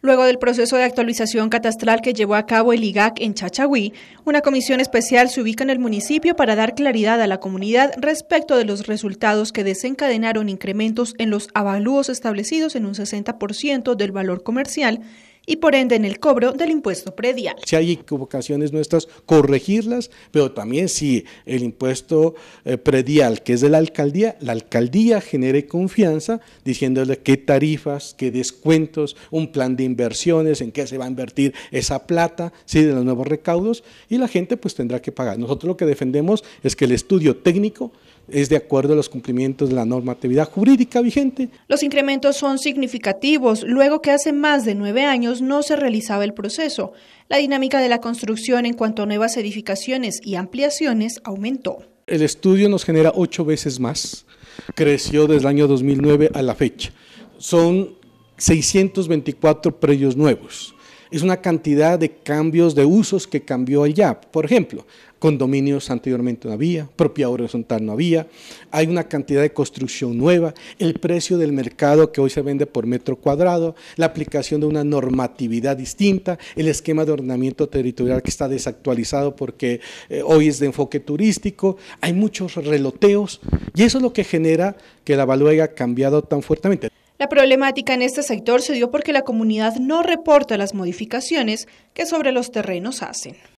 Luego del proceso de actualización catastral que llevó a cabo el IGAC en Chachagüí, una comisión especial se ubica en el municipio para dar claridad a la comunidad respecto de los resultados que desencadenaron incrementos en los avalúos establecidos en un 60% del valor comercial y por ende en el cobro del impuesto predial. Si hay equivocaciones nuestras, corregirlas, pero también si el impuesto eh, predial, que es de la alcaldía, la alcaldía genere confianza diciéndole qué tarifas, qué descuentos, un plan de inversiones, en qué se va a invertir esa plata, ¿sí? de los nuevos recaudos, y la gente pues tendrá que pagar. Nosotros lo que defendemos es que el estudio técnico es de acuerdo a los cumplimientos de la normatividad jurídica vigente. Los incrementos son significativos, luego que hace más de nueve años no se realizaba el proceso. La dinámica de la construcción en cuanto a nuevas edificaciones y ampliaciones aumentó. El estudio nos genera ocho veces más, creció desde el año 2009 a la fecha. Son 624 predios nuevos es una cantidad de cambios de usos que cambió el Por ejemplo, condominios anteriormente no había, propiedad horizontal no había, hay una cantidad de construcción nueva, el precio del mercado que hoy se vende por metro cuadrado, la aplicación de una normatividad distinta, el esquema de ordenamiento territorial que está desactualizado porque eh, hoy es de enfoque turístico, hay muchos reloteos y eso es lo que genera que la value haya cambiado tan fuertemente. La problemática en este sector se dio porque la comunidad no reporta las modificaciones que sobre los terrenos hacen.